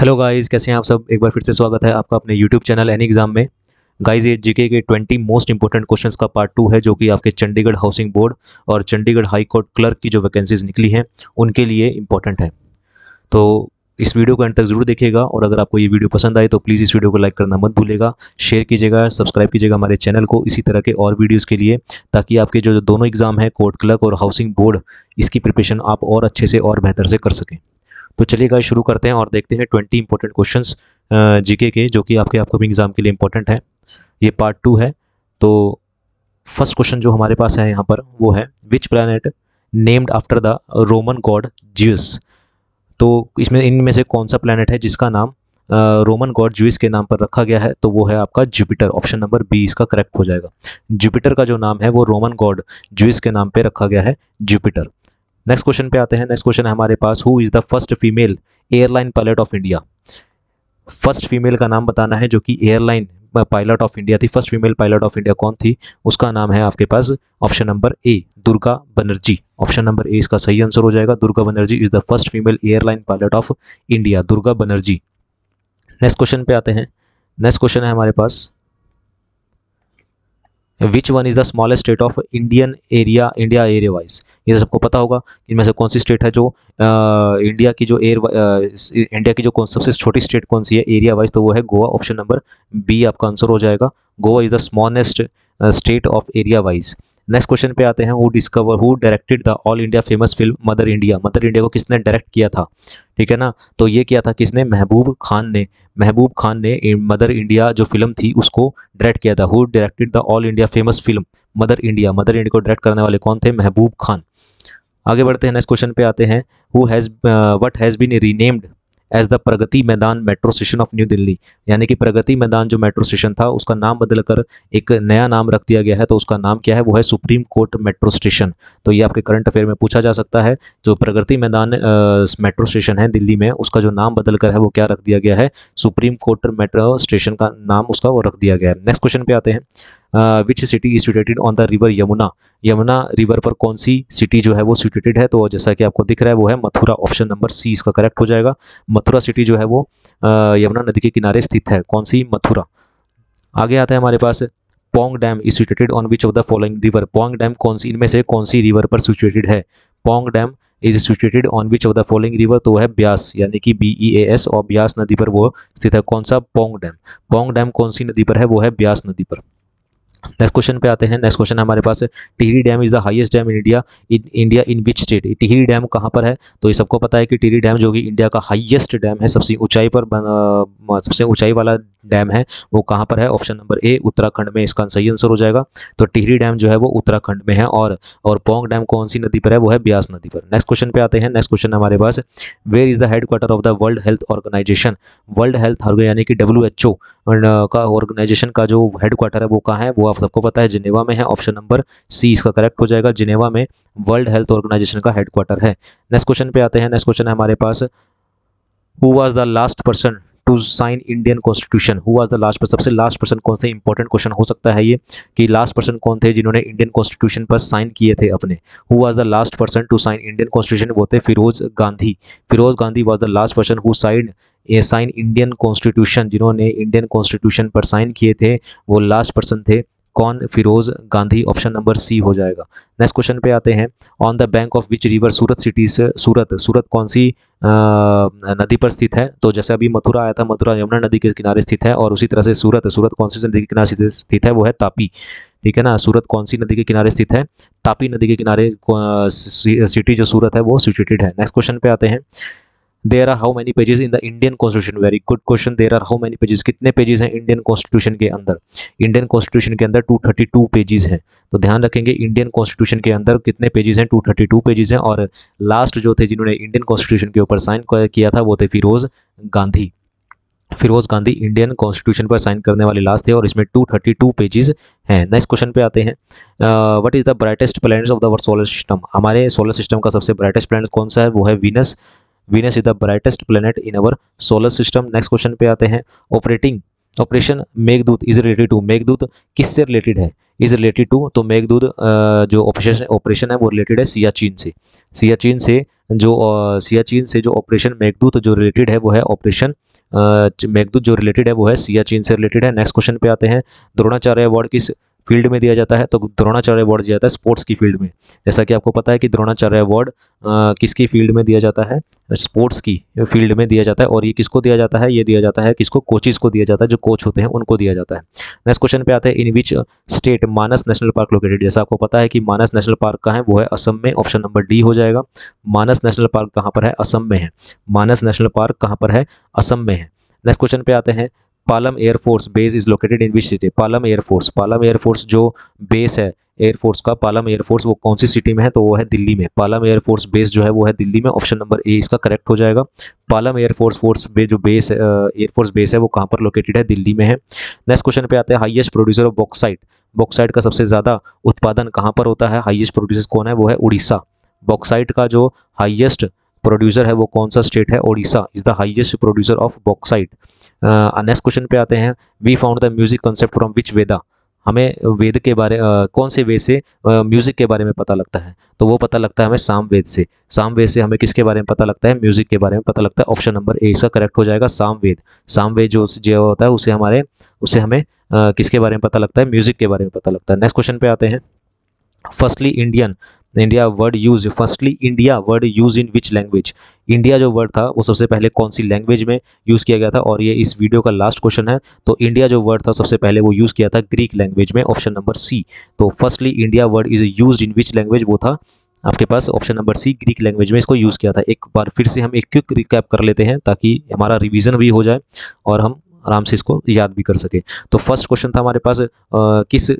hello guys कैसे हैं आप सब एक बार फिर से स्वागत है आपका अपने यूट्यूब चैनल एनी एग्जाम में गाइस ये जीके के 20 मोस्ट इंपॉर्टेंट क्वेश्चंस का पार्ट टू है जो कि आपके चंडीगढ़ हाउसिंग बोर्ड और चंडीगढ़ हाई कोर्ट क्लर्क की जो वैकेंसीज निकली हैं उनके लिए इंपॉर्टेंट है तो इस वीडियो को एंड तक जरूर देखिएगा और अगर आपको ये वीडियो पसंद आए तो प्लीज़ इस वीडियो को लाइक करना मत भूलेगा शेयर कीजिएगा सब्सक्राइब कीजिएगा हमारे चैनल को इसी तरह के और वीडियोज़ के लिए ताकि आपके जो दोनों एग्ज़ाम हैं कोर्ट क्लर्क और हाउसिंग बोर्ड इसकी प्रिपरेशन आप और अच्छे से और बेहतर से कर सकें तो चलिएगा शुरू करते हैं और देखते हैं ट्वेंटी इंपॉर्टेंट क्वेश्चन जीके के जो कि आपके भी एग्जाम के लिए इंपॉर्टेंट है ये पार्ट टू है तो फर्स्ट क्वेश्चन जो हमारे पास है यहाँ पर वो है which planet named after the Roman god Zeus तो इसमें इनमें से कौन सा प्लानट है जिसका नाम रोमन गॉड ज्यूस के नाम पर रखा गया है तो वो है आपका जुपिटर ऑप्शन नंबर बी इसका करेक्ट हो जाएगा जुपिटर का जो नाम है वो रोमन गॉड ज्यूस के नाम पे रखा गया है जुपिटर नेक्स्ट क्वेश्चन पे आते हैं नेक्स्ट क्वेश्चन है हमारे पास who is the first female airline pilot of India first female का नाम बताना है जो कि एयरलाइन पायलट ऑफ इंडिया थी first female pilot of India कौन थी उसका नाम है आपके पास option number A Durga Banerjee option number A इसका सही आंसर हो जाएगा Durga Banerjee is the first female airline pilot of India Durga Banerjee next question पे आते हैं नेक्स्ट क्वेश्चन है हमारे पास which one is the smallest state of Indian area India area wise ये तो सबको पता होगा इनमें से कौन सी स्टेट है जो आ, इंडिया की जो एयर इंडिया की जो कौन सबसे छोटी स्टेट कौन सी है एरिया वाइज तो वो है गोवा ऑप्शन नंबर बी आपका आंसर हो जाएगा Goa is the smallest state of area wise next question पे आते हैं who discover who directed the all India famous film mother India mother India को किसने डायरेक्ट किया था ठीक है ना तो ये किया था किसने महबूब खान ने महबूब खान ने मदर इंडिया जो फिल्म थी उसको डायरेक्ट किया था who directed the all India famous film mother India mother India को डायरेक्ट करने वाले कौन थे महबूब खान आगे बढ़ते हैं नेक्स्ट क्वेश्चन पे आते हैं who has what has been renamed as the Pragati Maidan metro station of new Delhi यानी कि प्रगति मैदान जो मेट्रो स्टेशन था उसका नाम बदलकर एक नया नाम रख दिया गया है तो उसका नाम क्या है वो है सुप्रीम कोर्ट मेट्रो स्टेशन तो ये आपके करंट अफेयर में पूछा जा सकता है जो प्रगति मैदान मेट्रो स्टेशन है दिल्ली में उसका जो नाम बदलकर है वो क्या रख दिया गया है सुप्रीम कोर्ट मेट्रो स्टेशन का नाम उसका वो रख दिया गया है नेक्स्ट क्वेश्चन पे आते हैं which city is situated on the river Yamuna Yamuna river पर कौन सी सिटी जो है वो सिटेटेड है तो जैसा कि आपको दिख रहा है वो है मथुरा ऑप्शन नंबर सी इसका करेक्ट हो जाएगा मथुरा सिटी जो है वो यमुना नदी के किनारे स्थित है कौन सी मथुरा आगे आता है हमारे पास Pong dam is situated on which of the following river Pong dam कौन सी इनमें से कौन सी रिवर पर सिचुएटेड है Pong dam is situated on which of the following river तो है ब्यास यानी कि बी ई ए एस और ब्यास नदी पर वो स्थित है कौन सा पोंग डैम पोंग डैम कौन सी नदी पर है वो है ब्यास नदी पर नेक्स्ट क्वेश्चन पे आते हैं नेक्स्ट क्वेश्चन हमारे पास Tehri dam is the highest dam in India in India in which state Tehri dam कहाँ पर है तो ये सबको पता है कि टिहरी डैम जो कि इंडिया का हाईएस्ट डैम है सबसे ऊंचाई पर सबसे ऊंचाई वाला डैम है वो कहाँ पर है ऑप्शन नंबर ए उत्तराखंड में इसका सही आंसर हो जाएगा तो टिहरी डैम जो है वो उत्तराखंड में है और और पोंग डैम कौन सी नदी पर है वो है ब्यास नदी पर नेक्स्ट क्वेश्चन पे आते हैं नेक्स्ट क्वेश्चन हमारे पास where is the headquarter of the world health organization world health यानी कि डब्ल्यू का ऑर्गेनाइजेशन का जो हेड क्वार्टर है वो कहाँ है वो ऑफ सबको पता है जिनेवा में है ऑप्शन नंबर सी इसका करेक्ट हो जाएगा जिनेवा में वर्ल्ड हेल्थ ऑर्गेनाइजेशन का हेडक्वार्टर है नेक्स्ट क्वेश्चन पे आते हैं नेक्स्ट क्वेश्चन है हमारे पास who was the last person to sign Indian constitution who was the last person सबसे लास्ट पर्सन कौन से इंपॉर्टेंट क्वेश्चन हो सकता है ये कि लास्ट पर्सन कौन थे जिन्होंने इंडियन कॉन्स्टिट्यूशन पर साइन किए थे अपने who was the last person to sign Indian constitution वो थे Feroze Gandhi Feroze Gandhi was the last person who sign ये साइन इंडियन कॉन्स्टिट्यूशन जिन्होंने इंडियन कॉन्स्टिट्यूशन पर साइन किए थे वो लास्ट पर्सन थे कौन Feroze Gandhi option number C हो जाएगा नेक्स्ट क्वेश्चन पे आते हैं on the bank of which river Surat city से सूरत सूरत कौन सी आ, नदी पर स्थित है तो जैसे अभी मथुरा आया था मथुरा यमुना नदी के किनारे स्थित है और उसी तरह से सूरत सूरत कौन सी नदी के किनारे स्थित है वो है तापी ठीक है ना सूरत कौन सी नदी के किनारे स्थित है तापी नदी के किनारे सिटी जो सूरत है वो सिचुएटेड है नेक्स्ट क्वेश्चन पे आते हैं there are how many pages in the Indian constitution very good question there are how many pages कितने पेजेस हैं इंडियन कॉन्स्टिट्यूशन के अंदर इंडियन कॉन्स्टिट्यूशन के अंदर 232 पेजेस हैं तो ध्यान रखेंगे इंडियन कॉन्स्टिट्यूशन के अंदर कितने पेजेस हैं 232 पेजेस हैं और लास्ट जो थे जिन्होंने इंडियन कॉन्स्टिट्यूशन के ऊपर साइन किया था वो थे फिरोज गांधी फिरोज गांधी इंडियन कॉन्स्टिट्यूशन पर साइन करने वाले लास्ट थे और इसमें 232 पेजेस हैं नेक्स्ट क्वेश्चन पे आते हैं what is the brightest planets of the solar system हमारे सोलर सिस्टम का सबसे ब्राइटेस्ट प्लैनेट कौन सा है वो है Venus Venus is the brightest planet in our solar system next question पे आते हैं operating operation Meghdoot is related to Meghdoot किससे रिलेटेड है इज रिलेटेड टू तो मेघदूत जो ऑपरेशन ऑपरेशन है वो रिलेटेड है चीन से सियाचीन से जो सियाचीन से जो ऑपरेशन मेघदूत जो रिलेटेड है वो है ऑपरेशन मेघदूत जो रिलेटेड है वो है चीन से रिलेटेड है नेक्स्ट क्वेश्चन पे आते हैं द्रोणाचार्य अवार्ड किस फील्ड में दिया जाता है तो द्रोणाचार्य अवार्ड दिया जाता है स्पोर्ट्स की फील्ड में जैसा कि आपको पता है कि द्रोणाचार्य अवार्ड किसकी फील्ड में दिया जाता है स्पोर्ट्स की फील्ड में दिया जाता है और ये किसको दिया जाता है ये दिया जाता है किसको कोचिज को दिया जाता है जो कोच होते हैं उनको दिया जाता है नेक्स्ट क्वेश्चन पे आते हैं in which state Manas national park located जैसा आपको पता है कि मानस नेशनल पार्क कहाँ है वो है असम में ऑप्शन नंबर डी हो जाएगा मानस नेशनल पार्क कहाँ पर है असम में है मानस नेशनल पार्क कहाँ पर है असम में है नेक्स्ट क्वेश्चन पे आते हैं Palam air force base is located in which city Palam air force Palam air force जो बेस है एयरफोर्स का पालम एयरफोर्स वो कौन सी सिटी में है तो वो है दिल्ली में पालम एयरफोर्स बेस जो है वो है दिल्ली में ऑप्शन नंबर ए इसका करेक्ट हो जाएगा पालम एयरफोर्स फोर्स बे जो बेस एयरफोर्स बेस है वो कहाँ पर लोकेटेड है दिल्ली में है नेक्स्ट क्वेश्चन पे आते हैं highest producer of bauxite bauxite का सबसे ज़्यादा उत्पादन कहाँ पर होता है हाईएस्ट प्रोड्यूसर कौन है वो है उड़ीसा बॉक्साइट का जो हाइएस्ट प्रोड्यूसर है वो कौन सा स्टेट है Odisha is the highest producer of bauxite next question पे आते हैं we found the music concept from which Veda हमें वेद के बारे आ, uh, कौन से वेद से म्यूज़िक uh, के बारे में पता लगता है तो वो पता लगता है हमें साम वेद से साम वेद से हमें किसके बारे में पता लगता है म्यूज़िक के बारे में पता लगता है ऑप्शन नंबर ए इसका करेक्ट हो जाएगा साम वेद साम वेद जो जो होता है उसे हमारे उसे हमें आ, uh, किसके बारे में पता लगता है म्यूज़िक के बारे में पता लगता है नेक्स्ट क्वेश्चन पे आते हैं firstly Indian India word use firstly India word use in which language India जो वर्ड था वो सबसे पहले कौन सी लैंग्वेज में यूज़ किया गया था और ये इस वीडियो का लास्ट क्वेश्चन है तो इंडिया जो वर्ड था सबसे पहले वो यूज़ किया था ग्रीक लैंग्वेज में ऑप्शन नंबर सी तो firstly India word is use in which language वो था आपके पास option number C Greek language में इसको यूज़ किया था एक बार फिर से हम एक क्विक रिकैप कर लेते हैं ताकि हमारा रिवीजन भी हो जाए और हम आराम से इसको याद भी कर सके तो फर्स्ट क्वेश्चन था हमारे पास किस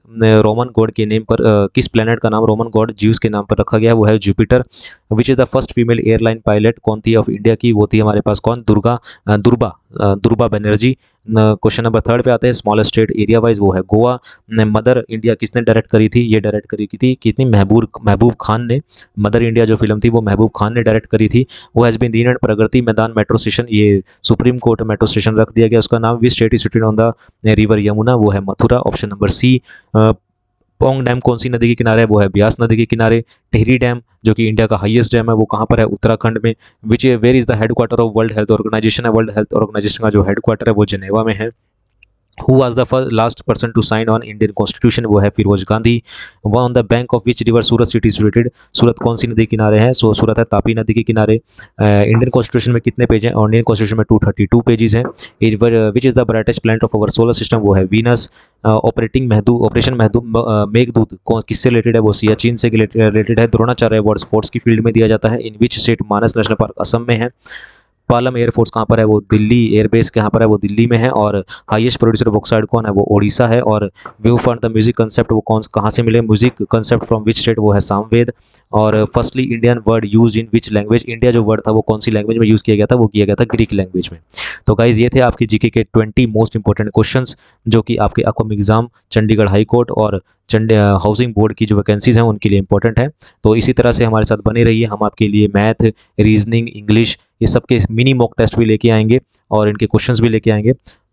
रोमन गॉड के नेम पर किस प्लेनेट का नाम रोमन गॉड ज्यूस के नाम पर रखा गया है वो है Jupiter which is the first female airline pilot कौन थी ऑफ इंडिया की वो थी हमारे पास कौन Durga Durba Durba Banerjee question number third पे आते हैं स्मॉल स्टेट एरिया वाइज वो है गोवा ने मदर इंडिया किसने डायरेक्ट करी थी ये डायरेक्ट करी की थी कितनी महबूब महबूब खान ने मदर इंडिया जो फिल्म थी वो महबूब खान ने डायरेक्ट करी थी वो हैज़ बिन दीन and Pragati Maidan metro station ये सुप्रीम कोर्ट मेट्रो स्टेशन रख दिया गया उसका नाम भी state is on the river Yamuna वो है Mathura option number C Pong dam कौन सी नदी के किनारे है वो है ब्यास नदी के किनारे टिहरी डैम जो कि इंडिया का हाईएस्ट डैम है वो कहाँ पर है उत्तराखंड में which where is the headquarter of world health organisation है वर्ल्ड हेल्थ ऑर्गेनाइजेशन का जो हेड क्वार्टर है वो जनेवा में है who was the first last person to sign on Indian constitution वो है Feroze Gandhi one on the bank of which river Surat city related Surat कौन सी नदी किनारे हैं सो सूरत है तापी नदी के किनारे इंडियन uh, कॉन्स्टिट्यूशन में कितने पेज हैं और इंडियन कॉन्स्टिट्यूशन में टू थर्टी टू पेजेज़ हैं विच is the brightest plan of our solar system वो है वीनस ऑपरेटिंग महदू ऑपरेशन महदू मेघदूत किससे रिलेटेड है वो सिया चीन से रिलेटेड है द्रोणाचार्य अवार्ड स्पोर्ट्स की फील्ड में दिया जाता है इन which state Manas national park Assam में है पालम एयरफोर्स कहाँ पर है वो दिल्ली एयरबेस कहाँ पर है वो दिल्ली में है और हाइएस्ट प्रोड्यूसर ऑफ कौन है वो ओडिशा है और view for the music concept वो कौन कहाँ से मिले music concept from which state वो है सामवेद और firstly Indian word use in which language India जो वर्ड था वो कौन सी लैंग्वेज में यूज़ किया गया था वो किया गया था ग्रीक लैंग्वेज में तो गाइज ये थे आपकी जीके के ट्वेंटी मोस्ट इंपॉर्टेंट क्वेश्चन जो कि आपके अकोम एग्जाम चंडीगढ़ हाईकोर्ट और चंड हाउसिंग बोर्ड की जो वैकेंसीज़ हैं उनके लिए इंपॉर्टेंट है तो इसी तरह से हमारे साथ बने रहिए हम आपके लिए मैथ रीजनिंग इंग्लिश ये सब के मिनी मॉक टेस्ट भी लेके आएंगे और इनके क्वेश्चंस भी लेके आएंगे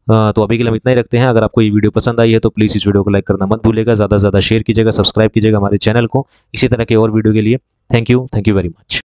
तो अभी के लिए हम इतना ही रखते हैं अगर आपको ये वीडियो पसंद आई है तो प्लीज़ इस वीडियो को लाइक करना मत भूलेगा ज़्यादा से ज़्यादा शेयर कीजिएगा सब्सक्राइब कीजिएगा हमारे चैनल को इसी तरह के और वीडियो के लिए thank you thank you very much